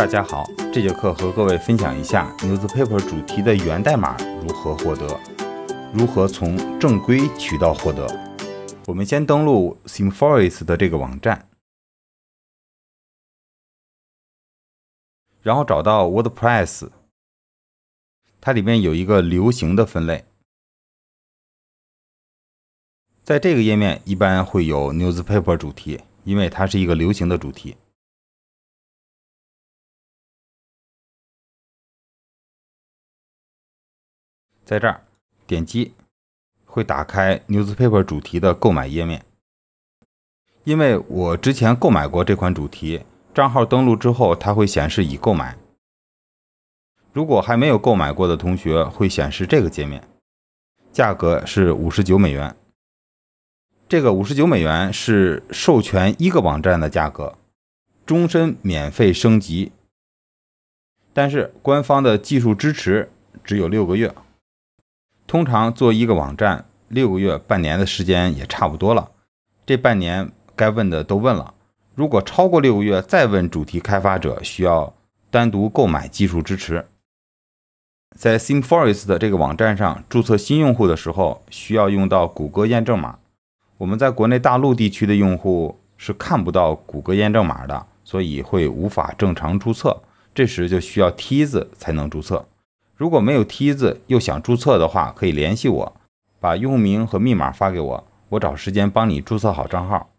大家好，这节课和各位分享一下《News Paper》主题的源代码如何获得，如何从正规渠道获得。我们先登录 s i m f o r e s t 的这个网站，然后找到 WordPress，它里面有一个流行的分类，在这个页面一般会有《News Paper》主题，因为它是一个流行的主题。在这儿点击，会打开 NewsPaper 主题的购买页面。因为我之前购买过这款主题，账号登录之后，它会显示已购买。如果还没有购买过的同学，会显示这个界面，价格是五十九美元。这个五十九美元是授权一个网站的价格，终身免费升级，但是官方的技术支持只有六个月。通常做一个网站六个月、半年的时间也差不多了。这半年该问的都问了。如果超过六个月再问主题开发者，需要单独购买技术支持。在 t h i m k f o r e s t 的这个网站上注册新用户的时候，需要用到谷歌验证码。我们在国内大陆地区的用户是看不到谷歌验证码的，所以会无法正常注册。这时就需要梯子才能注册。如果没有梯子又想注册的话，可以联系我，把用户名和密码发给我，我找时间帮你注册好账号。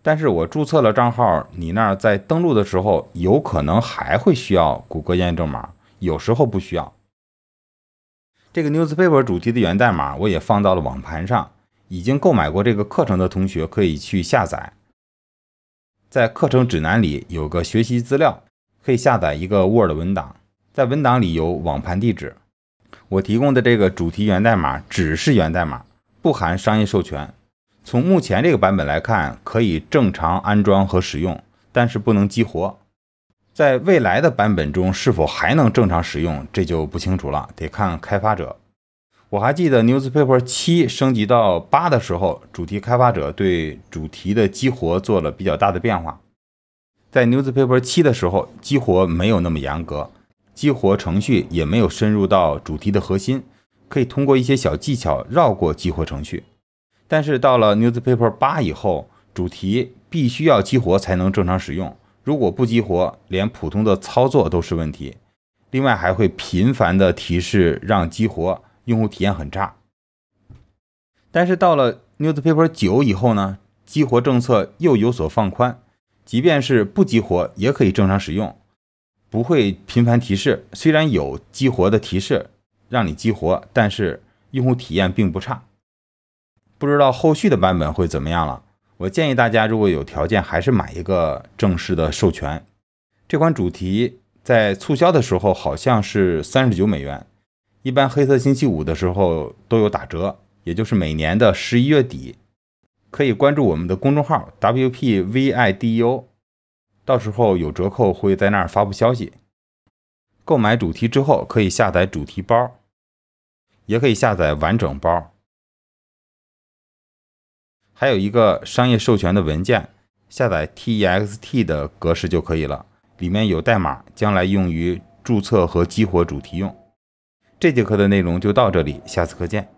但是我注册了账号，你那儿在登录的时候有可能还会需要谷歌验证码，有时候不需要。这个 newspaper 主题的源代码我也放到了网盘上，已经购买过这个课程的同学可以去下载。在课程指南里有个学习资料，可以下载一个 Word 文档。在文档里有网盘地址，我提供的这个主题源代码只是源代码，不含商业授权。从目前这个版本来看，可以正常安装和使用，但是不能激活。在未来的版本中，是否还能正常使用，这就不清楚了，得看开发者。我还记得 NewsPaper 七升级到八的时候，主题开发者对主题的激活做了比较大的变化。在 NewsPaper 七的时候，激活没有那么严格。激活程序也没有深入到主题的核心，可以通过一些小技巧绕过激活程序。但是到了 Newspaper 八以后，主题必须要激活才能正常使用，如果不激活，连普通的操作都是问题。另外还会频繁的提示让激活，用户体验很差。但是到了 Newspaper 九以后呢，激活政策又有所放宽，即便是不激活也可以正常使用。不会频繁提示，虽然有激活的提示让你激活，但是用户体验并不差。不知道后续的版本会怎么样了。我建议大家如果有条件，还是买一个正式的授权。这款主题在促销的时候好像是三十九美元，一般黑色星期五的时候都有打折，也就是每年的十一月底。可以关注我们的公众号 W P V I D U。到时候有折扣会在那儿发布消息。购买主题之后，可以下载主题包，也可以下载完整包。还有一个商业授权的文件，下载 T E X T 的格式就可以了，里面有代码，将来用于注册和激活主题用。这节课的内容就到这里，下次课见。